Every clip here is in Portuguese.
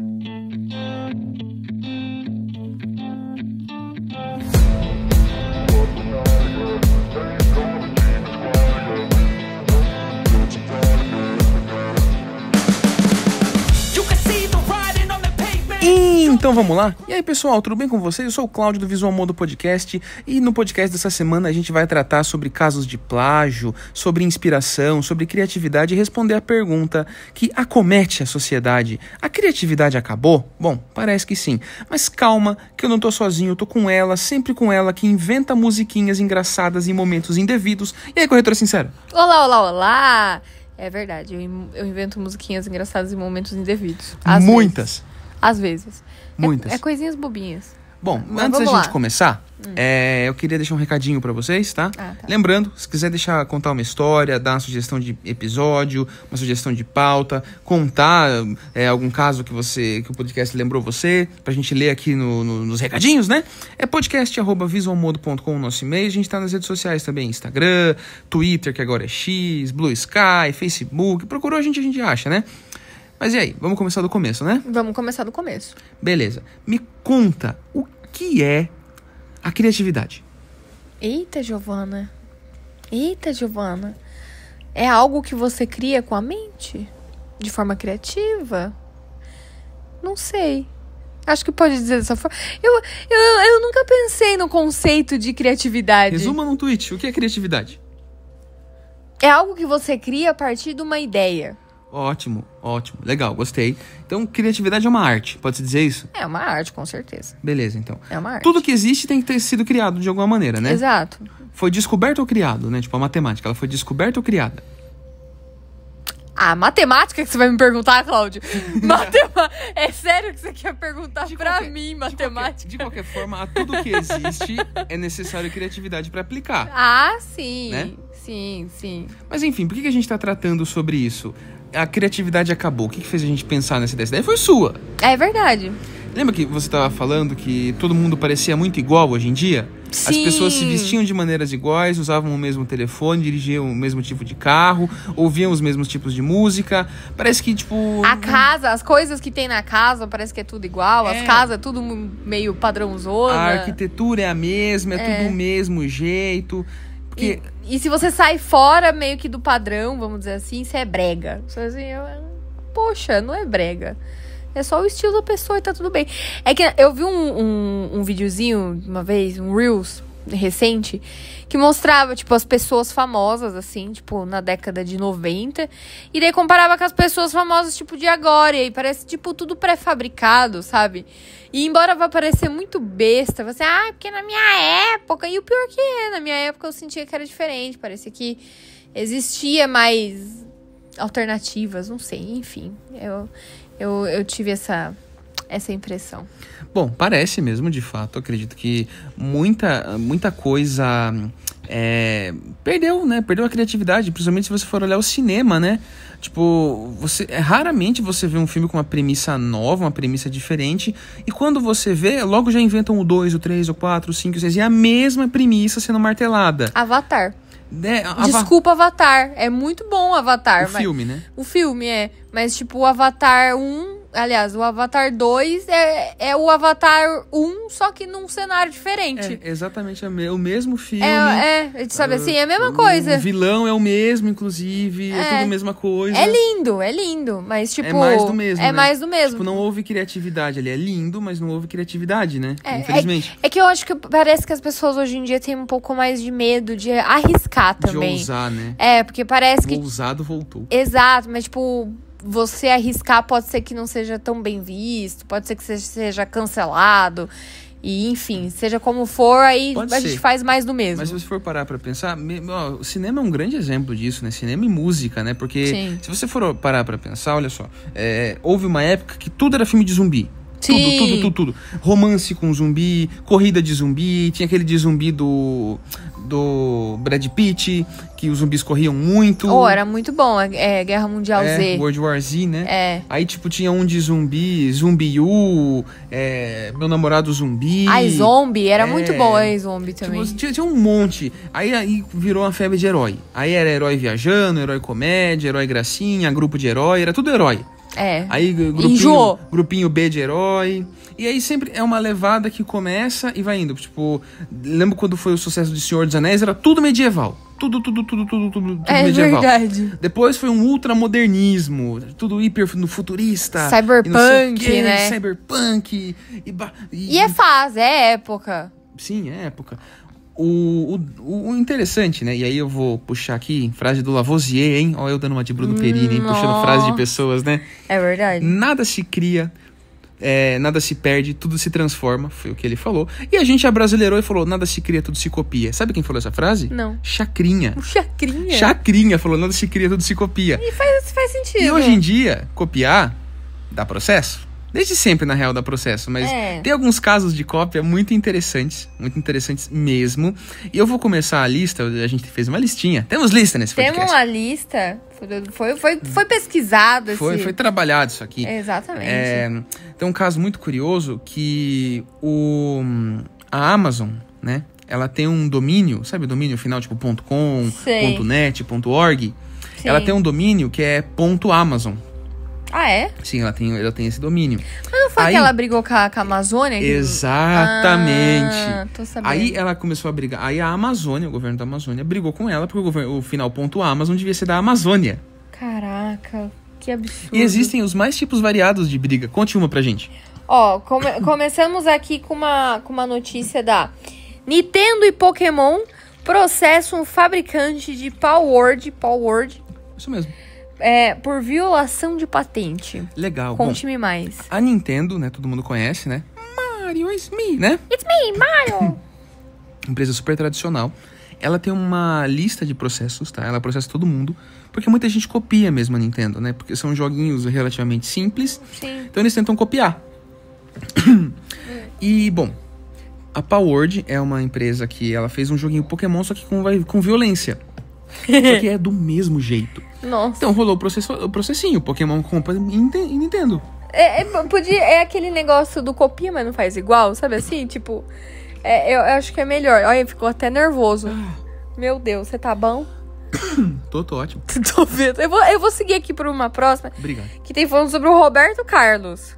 Mm-hmm. Então vamos lá? E aí pessoal, tudo bem com vocês? Eu sou o Cláudio do Visual Modo Podcast e no podcast dessa semana a gente vai tratar sobre casos de plágio, sobre inspiração, sobre criatividade e responder a pergunta que acomete a sociedade: a criatividade acabou? Bom, parece que sim. Mas calma, que eu não tô sozinho, eu tô com ela, sempre com ela que inventa musiquinhas engraçadas em momentos indevidos. E aí, corretora sincera? Olá, olá, olá! É verdade, eu, invento musiquinhas engraçadas em momentos indevidos. Muitas! Vezes. Às vezes. É- Muitas. É, é coisinhas bobinhas. Bom, Mas antes da gente lá. começar, hum. é, eu queria deixar um recadinho para vocês, tá? Ah, tá? Lembrando, se quiser deixar contar uma história, dar uma sugestão de episódio, uma sugestão de pauta, contar é, algum caso que você que o podcast lembrou você, pra gente ler aqui no, no, nos recadinhos, né? É podcast.visualmodo.com o nosso e-mail. A gente tá nas redes sociais também, Instagram, Twitter, que agora é X, Blue Sky, Facebook. Procurou a gente, a gente acha, né? Mas e aí? Vamos começar do começo, né? Vamos começar do começo. Beleza. Me conta o que é a criatividade. Eita, Giovana. Eita, Giovana. É algo que você cria com a mente? De forma criativa? Não sei. Acho que pode dizer dessa forma. Eu, eu, eu nunca pensei no conceito de criatividade. Resuma num tweet. O que é criatividade? É algo que você cria a partir de uma ideia. Ótimo, ótimo. Legal, gostei. Então, criatividade é uma arte, pode-se dizer isso? É uma arte, com certeza. Beleza, então. É uma arte. Tudo que existe tem que ter sido criado de alguma maneira, né? Exato. Foi descoberto ou criado, né? Tipo, a matemática, ela foi descoberta ou criada? Ah, matemática que você vai me perguntar, Cláudio? Matemática, é sério que você quer perguntar de pra qualquer, mim matemática? De qualquer, de qualquer, forma, a tudo que existe é necessário criatividade para aplicar. Ah, sim. Né? Sim, sim. Mas enfim, por que a gente tá tratando sobre isso? A criatividade acabou. O que fez a gente pensar nessa ideia? Essa ideia foi sua. É verdade. Lembra que você estava falando que todo mundo parecia muito igual hoje em dia? Sim. As pessoas se vestiam de maneiras iguais, usavam o mesmo telefone, dirigiam o mesmo tipo de carro, ouviam os mesmos tipos de música. Parece que, tipo. A casa, as coisas que tem na casa, parece que é tudo igual. É. As casas, tudo meio padrãozona. A arquitetura é a mesma, é, é. tudo o mesmo jeito. Porque... E, e, se você sai fora meio que do padrão, vamos dizer assim, você é brega. Você é assim, eu, poxa, não é brega. É só o estilo da pessoa e tá tudo bem. É que eu vi um, um, um videozinho uma vez, um Reels recente, que mostrava, tipo, as pessoas famosas, assim, tipo, na década de 90. E daí comparava com as pessoas famosas, tipo, de agora. E parece, tipo, tudo pré-fabricado, sabe? E embora vá parecer muito besta, você, ah, é porque na minha época. E o pior que é, na minha época eu sentia que era diferente. Parecia que existia mais alternativas, não sei, enfim. Eu, eu, eu tive essa, essa impressão. Bom, parece mesmo, de fato. acredito que muita, muita coisa é, perdeu, né? Perdeu a criatividade, principalmente se você for olhar o cinema, né? Tipo, você é, raramente você vê um filme com uma premissa nova, uma premissa diferente, e quando você vê, logo já inventam o 2, o 3, o 4, o 5, o 6, e é a mesma premissa sendo martelada. Avatar. Né, Desculpa, Avatar. É muito bom Avatar. O mas... filme, né? O filme, é. Mas, tipo, o Avatar 1 Aliás, o Avatar 2 é, é o Avatar 1, só que num cenário diferente. É, exatamente é o mesmo filme. É, é, é sabe assim, é a mesma ah, o coisa. O vilão é o mesmo, inclusive. É, é tudo a mesma coisa. É lindo, é lindo. Mas, é tipo. É mais do mesmo. É né? mais do mesmo. Tipo, não houve criatividade ali. É lindo, mas não houve criatividade, né? É, Infelizmente. É, é que eu acho que parece que as pessoas hoje em dia têm um pouco mais de medo de arriscar também. De ousar, né? É, porque parece o que. Ousado voltou. Exato, mas, tipo você arriscar pode ser que não seja tão bem visto, pode ser que seja cancelado. E enfim, seja como for, aí pode a ser. gente faz mais do mesmo. Mas se você for parar para pensar, o cinema é um grande exemplo disso, né? Cinema e música, né? Porque Sim. se você for parar para pensar, olha só, é, houve uma época que tudo era filme de zumbi. Sim. Tudo, tudo, tudo, tudo. Romance com zumbi, corrida de zumbi, tinha aquele de zumbi do do Brad Pitt, que os zumbis corriam muito. Oh, era muito bom, é, é, Guerra Mundial é, Z. World War Z, né? É. Aí, tipo, tinha um de zumbi, Zumbiu, é, Meu Namorado Zumbi. Ai, Zombie, era é, muito bom a Zombie tipo, também. Tipo, tinha, tinha, um monte. Aí, aí virou uma febre de herói. Aí era herói viajando, herói comédia, herói gracinha, grupo de herói, era tudo herói. É. Aí grupinho, grupinho B de herói. E aí sempre é uma levada que começa e vai indo. Tipo, lembro quando foi o sucesso de Senhor dos Anéis, era tudo medieval. Tudo, tudo, tudo, tudo, tudo, tudo é medieval. verdade. Depois foi um ultramodernismo, tudo hiper no futurista. Cyberpunk, quê, né? Cyberpunk. E, e, e é fase, é época. Sim, é época o, o, o, interessante, né? E aí eu vou puxar aqui, frase do Lavoisier, hein? Olha eu dando uma de Bruno Perini, hein? puxando frase de pessoas, né? É verdade. Nada se cria, é, nada se perde, tudo se transforma, foi o que ele falou. E a gente abrasileirou e falou, nada se cria, tudo se copia. Sabe quem falou essa frase? Não. Chacrinha. chacrinha? Chacrinha falou, nada se cria, tudo se copia. E faz, faz sentido. E hoje em dia, copiar dá processo. Desde sempre, na real, dá processo, mas é. tem alguns casos de cópia muito interessantes, muito interessantes mesmo. E eu vou começar a lista, a gente fez uma listinha. Temos lista nesse podcast. Temos uma lista, foi, foi, foi pesquisado. Foi, esse... Assim. foi trabalhado isso aqui. Exatamente. É, tem um caso muito curioso que o, a Amazon, né, ela tem um domínio, sabe domínio final, tipo .com, Sei. .net, .org? Sim. Ela tem um domínio que é .amazon, ah, é? Sim, ela tem, ela tem esse domínio. Mas não foi Aí, que ela brigou com a, com a Amazônia? Exatamente. Ah, tô sabendo. Aí ela começou a brigar. Aí a Amazônia, o governo da Amazônia, brigou com ela, porque o, governo, o final ponto Amazon devia ser da Amazônia. Caraca, que absurdo. E existem os mais tipos variados de briga. Conte uma pra gente. Ó, come começamos aqui com uma, com uma notícia da Nintendo e Pokémon processam um fabricante de Power Word. Power Word. Isso mesmo é, por violação de patente. Legal. Conte-me mais. A Nintendo, né? Todo mundo conhece, né? Mario, it's me, né? It's me, Mario! Empresa super tradicional. Ela tem uma lista de processos, tá? Ela processa todo mundo. Porque muita gente copia mesmo a Nintendo, né? Porque são joguinhos relativamente simples. Sim. Então eles tentam copiar. e, bom, a Powerword é uma empresa que ela fez um joguinho Pokémon, só que com, com violência. Só que é do mesmo jeito. Nossa. Então rolou o, processo, o processinho. Pokémon compra e Nintendo. É, é, podia, é aquele negócio do copia, mas não faz igual, sabe assim? Tipo, é, eu, eu, acho que é melhor. Olha, ficou até nervoso. Ah. Meu Deus, você tá bom? tô, tô ótimo. tô vendo. Eu vou, eu vou seguir aqui pra uma próxima. Obrigado. Que tem falando sobre o Roberto Carlos.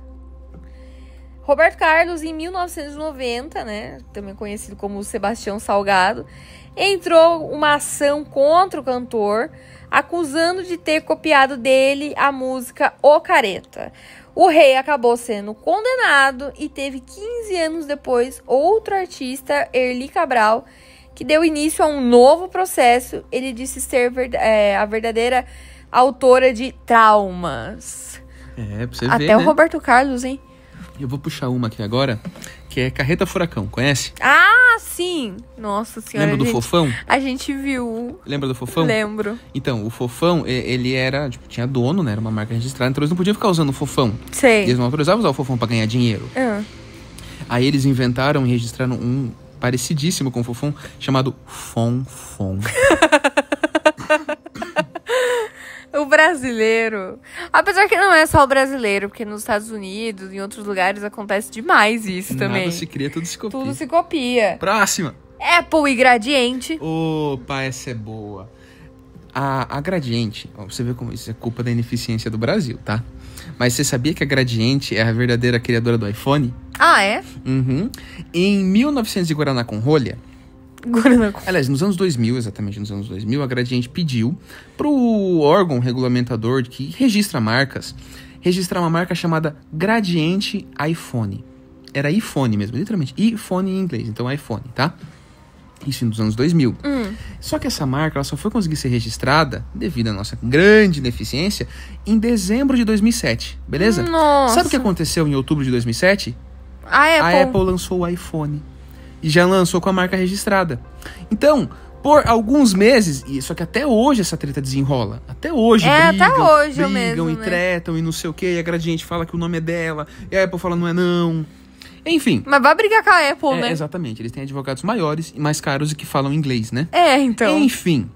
Roberto Carlos, em 1990, né? Também conhecido como Sebastião Salgado, entrou uma ação contra o cantor, acusando de ter copiado dele a música O Careta. O rei acabou sendo condenado e teve 15 anos depois outro artista, Erli Cabral, que deu início a um novo processo. Ele disse ser é, a verdadeira autora de traumas. É, pra você Até ver, o né? Roberto Carlos, hein? Eu vou puxar uma aqui agora, que é Carreta Furacão, conhece? Ah, sim! Nossa senhora. Lembra do gente, Fofão? A gente viu. Lembra do Fofão? Lembro. Então, o Fofão, ele era, tipo, tinha dono, né? Era uma marca registrada, então eles não podiam ficar usando o Fofão. Sei. Eles não autorizavam usar o Fofão para ganhar dinheiro. Ah. Aí eles inventaram e registraram um parecidíssimo com o Fofão, chamado Fonfon. brasileiro. Apesar que não é só o brasileiro, porque nos Estados Unidos, em outros lugares, acontece demais isso também. Tudo se cria, tudo se copia. Tudo se copia. Próxima. Apple e Gradiente. Opa, essa é boa. A, a Gradiente, ó, você vê como isso é culpa da ineficiência do Brasil, tá? Mas você sabia que a Gradiente é a verdadeira criadora do iPhone? Ah, é? Uhum. Em 1900 de Guaraná com Rolha, Aliás, nos anos 2000, exatamente nos anos 2000, a Gradiente pediu para o órgão regulamentador que registra marcas registrar uma marca chamada Gradiente iPhone. Era iPhone mesmo, literalmente. iPhone em inglês, então iPhone, tá? Isso nos anos 2000. Hum. Só que essa marca ela só foi conseguir ser registrada, devido à nossa grande deficiência, em dezembro de 2007, beleza? Nossa. Sabe o que aconteceu em outubro de 2007? A Apple, a Apple lançou o iPhone e já lançou com a marca registrada. Então, por alguns meses, e só que até hoje essa treta desenrola. Até hoje, é, brigam, até hoje brigam mesmo, e né? tretam e não sei o que, e a Gradiente fala que o nome é dela, e a Apple fala não é não. Enfim. Mas vai brigar com a Apple, é, né? Exatamente, eles têm advogados maiores e mais caros e que falam inglês, né? É, então. Enfim.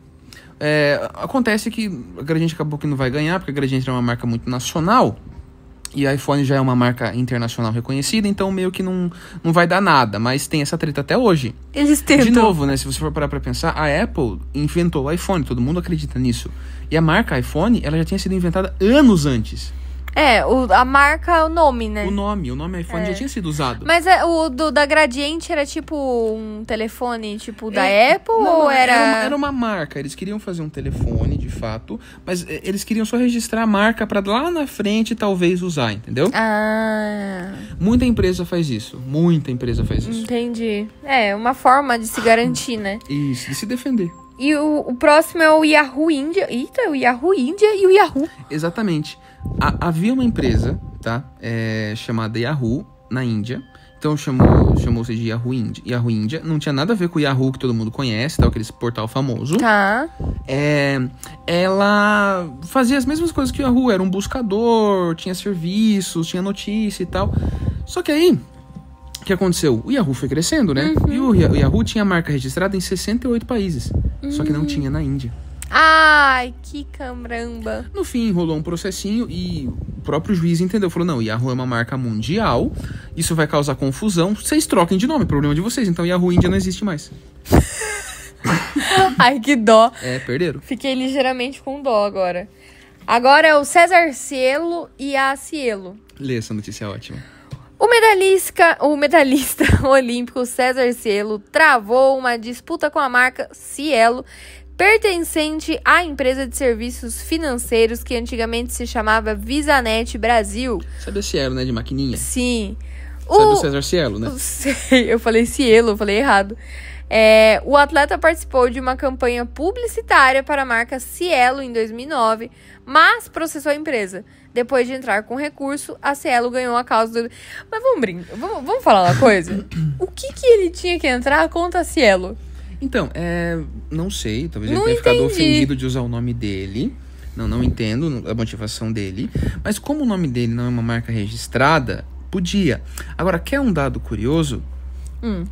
É, acontece que a Gradiente acabou que não vai ganhar, porque a Gradiente é uma marca muito nacional e iPhone já é uma marca internacional reconhecida, então meio que não, não vai dar nada, mas tem essa treta até hoje. Eles tentam. De novo, né, se você for parar para pensar, a Apple inventou o iPhone, todo mundo acredita nisso. E a marca iPhone, ela já tinha sido inventada anos antes. É, o, a marca o nome, né? O nome, o nome iPhone é. já tinha sido usado. Mas é, o do, da Gradiente era tipo um telefone, tipo, da é, Apple não, ou era... Era uma, era uma, marca, eles queriam fazer um telefone, de fato, mas eh, eles queriam só registrar a marca para lá na frente talvez usar, entendeu? Ah... Muita empresa faz isso, muita empresa faz isso. Entendi. É, uma forma de se garantir, né? Isso, de se defender. E o, o, próximo é o Yahoo India. Eita, o Yahoo India e o Yahoo. Exatamente. A, havia uma empresa, tá? É, chamada Yahoo, na Índia. Então chamou, chamou-se de Yahoo India. Yahoo India não tinha nada a ver com o Yahoo que todo mundo conhece, tal, tá? aquele portal famoso. Tá. É, ela fazia as mesmas coisas que o Yahoo, era um buscador, tinha serviços, tinha notícia e tal. Só que aí, o que aconteceu? O Yahoo foi crescendo, né? Uhum. E o, o Yahoo tinha marca registrada em 68 países. Uhum. Só que não uhum. tinha na Índia. Ai, que caramba. No fim, rolou um processinho e o próprio juiz entendeu. Falou: não, Yahoo é uma marca mundial, isso vai causar confusão. Vocês troquem de nome, problema de vocês. Então Yahoo Índia não existe mais. Ai, que dó. É, perderam. Fiquei ligeiramente com dó agora. Agora é o César Cielo e a Cielo. Lê essa notícia é ótima. O medalhista, o medalhista olímpico César Cielo travou uma disputa com a marca Cielo pertencente à empresa de serviços financeiros que antigamente se chamava Visanet Brasil. Sabe o Cielo, né? De maquininha? Sim. O... Sabe o César Cielo, né? Eu falei Cielo, eu falei errado. É, o atleta participou de uma campanha publicitária para a marca Cielo em 2009, mas processou a empresa. Depois de entrar com recurso, a Cielo ganhou a causa do. Mas vamos brincar, vamos, vamos falar uma coisa? O que, que ele tinha que entrar contra a Cielo? Então, é, não sei, talvez não ele tenha entendi. ficado ofendido de usar o nome dele. Não, não entendo a motivação dele. Mas como o nome dele não é uma marca registrada, podia. Agora, quer um dado curioso? Hum.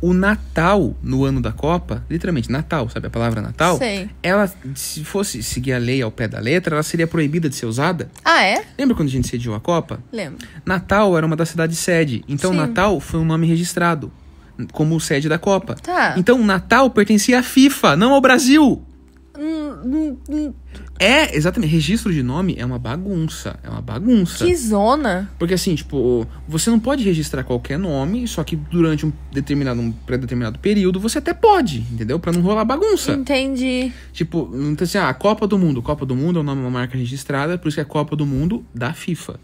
O Natal, no ano da Copa, literalmente Natal, sabe a palavra Natal? Sei. Ela, se fosse seguir a lei ao pé da letra, ela seria proibida de ser usada. Ah, é? Lembra quando a gente sediou a Copa? Lembro. Natal era uma das cidades sede. Então, Sim. Natal foi um nome registrado como sede da Copa. Tá. Então, Natal pertencia à FIFA, não ao Brasil. Hum, hum, hum. é, exatamente. Registro de nome é uma bagunça. É uma bagunça. Que zona. Porque assim, tipo, você não pode registrar qualquer nome, só que durante um determinado, um pré-determinado período, você até pode, entendeu? Pra não rolar bagunça. Entendi. Tipo, não tem assim, ah, Copa do Mundo. Copa do Mundo é uma marca registrada, por isso que é Copa do Mundo da FIFA.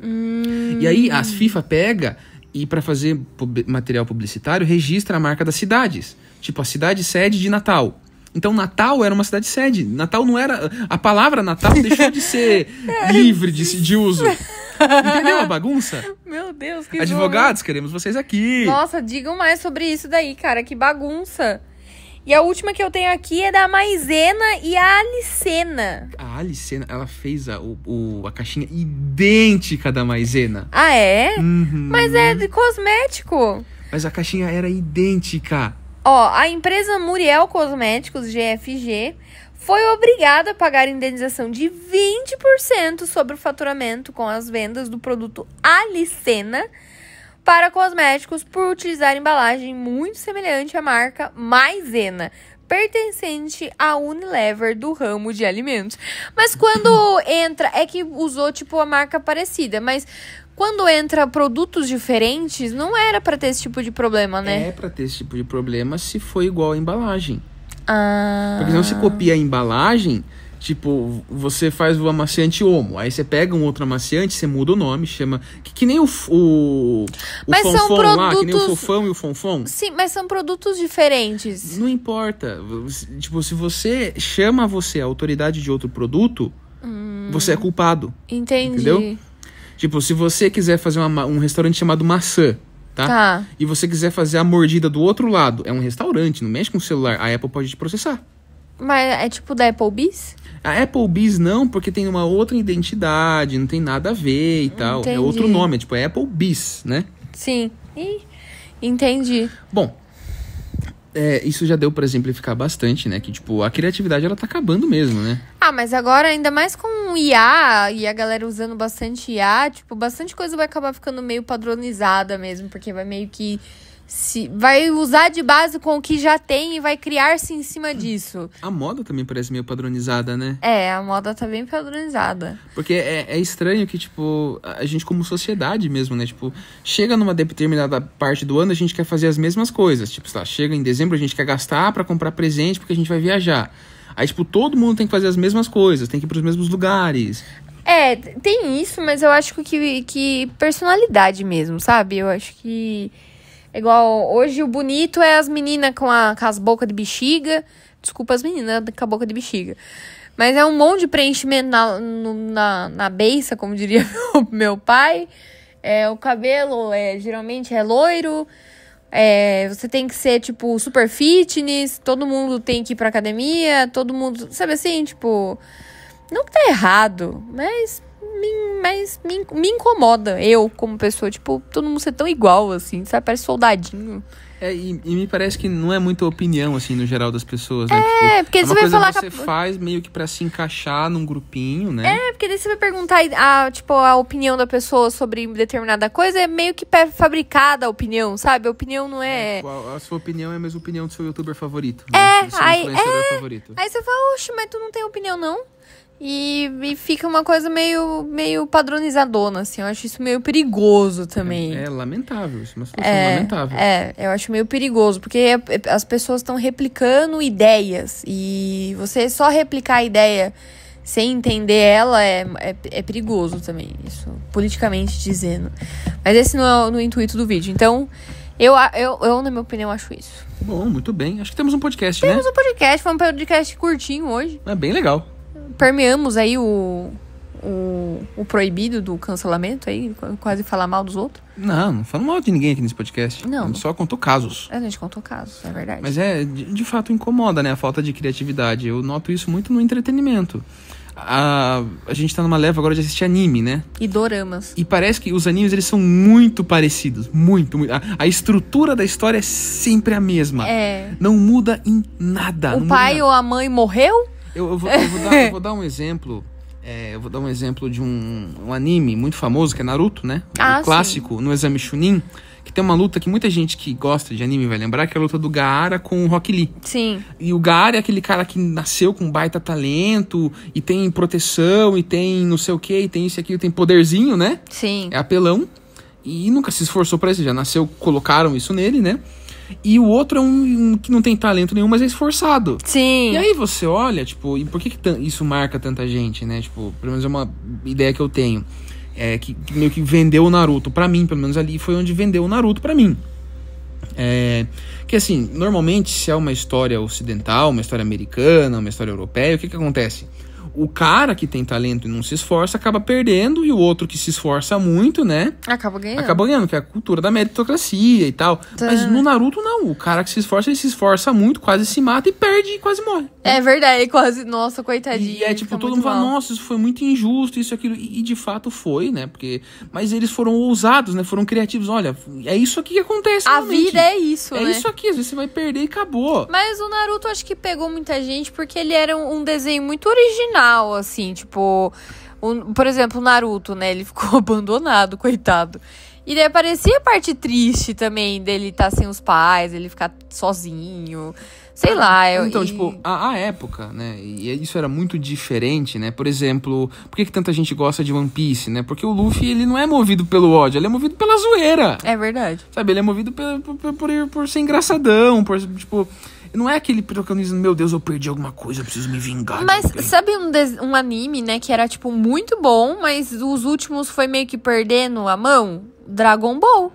Hum. E aí, as FIFA pega e para fazer pub material publicitário, registra a marca das cidades. Tipo, a cidade sede de Natal. Então Natal era uma cidade sede. Natal não era. A palavra Natal deixou de ser é, livre de, de uso. Entendeu a bagunça? Meu Deus, que Advogados, queremos vocês aqui. Nossa, digam mais sobre isso daí, cara. Que bagunça. E a última que eu tenho aqui é da Maisena e a Alicena. A Alicena, ela fez a, o, o, a caixinha idêntica da Maisena. Ah, é? Uhum. Mas é de cosmético. Mas a caixinha era idêntica. Ó, a empresa Muriel Cosméticos, GFG, foi obrigada a pagar indenização de 20% sobre o faturamento com as vendas do produto Alicena para cosméticos por utilizar embalagem muito semelhante à marca Maisena, pertencente à Unilever do ramo de alimentos. Mas quando entra, é que usou tipo a marca parecida, mas quando entra produtos diferentes, não era para ter esse tipo de problema, né? É para ter esse tipo de problema se foi igual a embalagem. Ah. Porque não se copia a embalagem, Tipo, você faz o amaciante Omo, aí você pega um outro amaciante, você muda o nome, chama. Que, que nem o. o, mas são produtos... lá, que nem o fofão e o Sim, mas são produtos diferentes. Não importa. Tipo, se você chama você a autoridade de outro produto, hum... você é culpado. Entendi. Entendeu? Tipo, se você quiser fazer uma, um restaurante chamado Maçã, tá? tá? E você quiser fazer a mordida do outro lado, é um restaurante, não mexe com o celular, a Apple pode te processar. Mas é tipo da Applebee's? A Applebee's não, porque tem uma outra identidade, não tem nada a ver e tal. É entendi. É outro nome, é tipo é Applebee's, né? Sim. Ih, entendi. Bom, é, isso já deu para exemplificar bastante, né? Que, tipo, a criatividade ela tá acabando mesmo, né? Ah, mas agora, ainda mais com IA e a galera usando bastante IA, tipo, bastante coisa vai acabar ficando meio padronizada mesmo, porque vai meio que se vai usar de base com o que já tem e vai criar-se em cima hum. disso. A moda também parece meio padronizada, né? É, a moda tá bem padronizada. Porque é, é estranho que, tipo, a gente como sociedade mesmo, né? Tipo, chega numa determinada parte do ano, a gente quer fazer as mesmas coisas. Tipo, sei lá, chega em dezembro, a gente quer gastar para comprar presente porque a gente vai viajar. Aí, tipo, todo mundo tem que fazer as mesmas coisas, tem que ir pros mesmos lugares. É, tem isso, mas eu acho que, que personalidade mesmo, sabe? Eu acho que Igual hoje o bonito é as meninas com, a, com as bocas de bexiga. Desculpa as meninas né, com a boca de bexiga. Mas é um monte de preenchimento na, na, na beiça, como diria meu, meu pai. É, o cabelo é, geralmente é loiro. É, você tem que ser, tipo, super fitness. Todo mundo tem que ir pra academia. Todo mundo. Sabe assim, tipo. Não que tá errado, mas me, mas me, me incomoda, eu como pessoa. Tipo, todo mundo ser tão igual, assim, sabe? Parece soldadinho. É, e, e, me parece que não é muita opinião, assim, no geral das pessoas, né? É, tipo, porque é você vai falar... você faz meio que para se encaixar num grupinho, né? É, porque daí você vai perguntar, a, tipo, a opinião da pessoa sobre determinada coisa, é meio que fabricada a opinião, sabe? A opinião não é... é tipo, a, a sua opinião é a mesma opinião do seu youtuber favorito. Né? É, tipo, é aí... É, favorito. aí você fala, oxe, mas tu não tem opinião, não? E, e, fica uma coisa meio, meio padronizadona, assim. Eu acho isso meio perigoso também. É, é lamentável, isso mas uma situação é, lamentável. É, eu acho meio perigoso, porque é, é, as pessoas estão replicando ideias. E você só replicar a ideia sem entender ela é, é, é perigoso também, isso, politicamente dizendo. Mas esse não é o, no intuito do vídeo. Então, eu, eu, eu, na minha opinião, acho isso. Bom, muito bem. Acho que temos um podcast, temos né? Temos um podcast, foi um podcast curtinho hoje. É bem legal permeamos aí o, o, o, proibido do cancelamento aí, quase falar mal dos outros. Não, não falo mal de ninguém aqui nesse podcast. Não. A gente só contou casos. A gente contou casos, é verdade. Mas é, de, de fato, incomoda, né? A falta de criatividade. Eu noto isso muito no entretenimento. A, a gente tá numa leva agora de assistir anime, né? E doramas. E parece que os animes, eles são muito parecidos. Muito, muito. A, a estrutura da história é sempre a mesma. É. Não muda em nada. O pai ou a mãe morreu? Eu, eu, vou, é. eu, vou, dar, eu vou dar um exemplo. É, eu vou dar um exemplo de um, um, anime muito famoso, que é Naruto, né? Ah, clássico, sim. no Exame Chunin, que tem uma luta que muita gente que gosta de anime vai lembrar, que é a luta do Gaara com o Rock Lee. Sim. E o Gaara é aquele cara que nasceu com baita talento, e tem proteção, e tem não sei o que, e tem isso aqui, tem poderzinho, né? Sim. É apelão. E nunca se esforçou pra isso, já nasceu, colocaram isso nele, né? E o outro é um, um, que não tem talento nenhum, mas é esforçado. Sim. E aí você olha, tipo, e por que, que isso marca tanta gente, né? Tipo, pelo menos é uma ideia que eu tenho. É, que, que meio que vendeu o Naruto para mim, pelo menos ali foi onde vendeu o Naruto para mim. É, que assim, normalmente se é uma história ocidental, uma história americana, uma história europeia, o que que acontece? o cara que tem talento e não se esforça acaba perdendo, e o outro que se esforça muito, né? Acaba ganhando. Acaba ganhando, que é a cultura da meritocracia e tal. Tá. Mas no Naruto, não. O cara que se esforça, ele se esforça muito, quase se mata e perde e quase morre. Né? É verdade, quase. Nossa, coitadinho. E é tipo, todo mundo mal. fala, nossa, isso foi muito injusto, isso, aquilo. E, e de fato foi, né? Porque. Mas eles foram ousados, né? Foram criativos. Olha, é isso aqui que acontece. A realmente. vida é isso, é né? É isso aqui, às vezes você vai perder e acabou. Mas o Naruto acho que pegou muita gente porque ele era um desenho muito original assim, tipo. Um, por exemplo, o Naruto, né? Ele ficou abandonado, coitado. E daí parecia a parte triste também dele estar tá sem os pais, ele ficar sozinho. Sei ah, lá. Eu, então, e... tipo, a, a, época, né? E é, isso era muito diferente, né? Por exemplo, por que, que tanta gente gosta de One Piece, né? Porque o Luffy, ele não é movido pelo ódio, ele é movido pela zoeira. É verdade. Sabe, ele é movido por, por, por, por ser engraçadão, por, tipo não é aquele protagonismo, meu Deus, eu perdi alguma coisa, eu preciso me vingar. Mas sabe um, um anime, né, que era, tipo, muito bom, mas os últimos foi meio que perdendo a mão? Dragon Ball.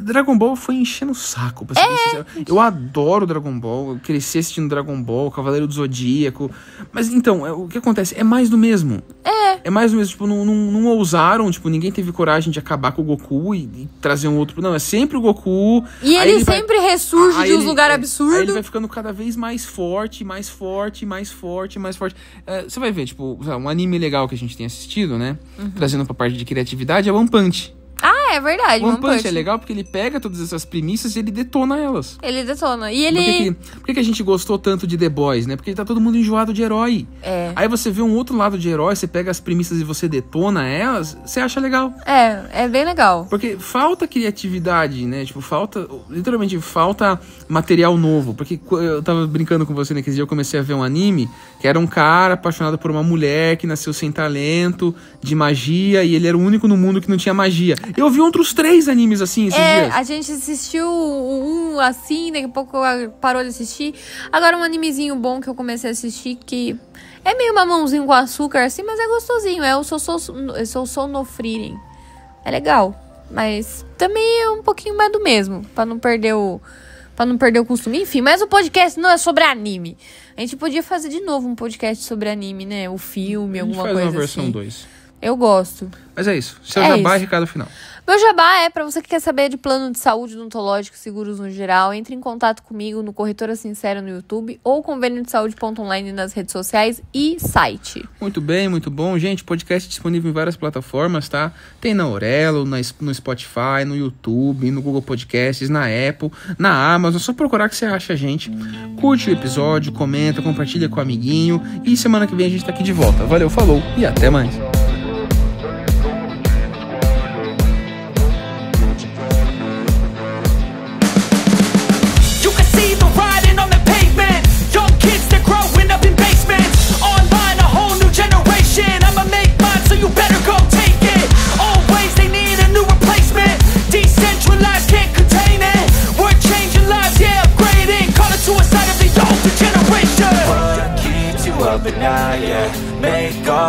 Dragon Ball foi enchendo o saco, pra ser é. Eu adoro Dragon Ball, cresci assistindo Dragon Ball, Cavaleiro do Zodíaco. Mas então, é, o que acontece? É mais do mesmo. É. É mais do mesmo. Tipo, não, não, não ousaram, tipo, ninguém teve coragem de acabar com o Goku e, e trazer um outro. Não, é sempre o Goku. E ele, ele sempre vai, ressurge de um lugar é, absurdo. Aí ele vai ficando cada vez mais forte, mais forte, mais forte, mais forte. É, você vai ver, tipo, um anime legal que a gente tem assistido, né? Uhum. Trazendo pra parte de criatividade é One Punch. Ah! É, é verdade. One, One Punch, é Punch, é legal porque ele pega todas essas premissas e ele detona elas. Ele detona. E ele. Por que, que, a gente gostou tanto de The Boys, né? Porque tá todo mundo enjoado de herói. É. Aí você vê um outro lado de herói, você pega as premissas e você detona elas, você acha legal. É, é bem legal. Porque falta criatividade, né? Tipo, falta. Literalmente, falta material novo. Porque eu tava brincando com você naquele né, dia, eu comecei a ver um anime que era um cara apaixonado por uma mulher que nasceu sem talento, de magia, e ele era o único no mundo que não tinha magia. Eu vi outros três animes assim esses é, dias. A gente assistiu um assim, daqui a pouco parou de assistir. Agora um animezinho bom que eu comecei a assistir que é meio mamãozinho com açúcar assim, mas é gostosinho. É o Sou Sou, sou, sou no Frieren. É legal, mas também é um pouquinho mais do mesmo, para não perder o para não perder o costume. Enfim, mas o podcast não é sobre anime. A gente podia fazer de novo um podcast sobre anime, né? O filme, alguma coisa assim. A gente faz uma versão 2. Assim. Eu gosto. Mas é isso. Seu é jabá isso. e é recado final. Meu jabá é para você que quer saber de plano de saúde odontológico, seguros no geral, entre em contato comigo no Corretora Sincera no YouTube ou convênio de saúde.online nas redes sociais e site. Muito bem, muito bom. Gente, podcast disponível em várias plataformas, tá? Tem na Aurelo, na, no Spotify, no YouTube, no Google Podcasts, na Apple, na Amazon. É só procurar que você acha a gente. Curte o episódio, comenta, compartilha com o amiguinho e semana que vem a gente tá aqui de volta. Valeu, falou e até mais.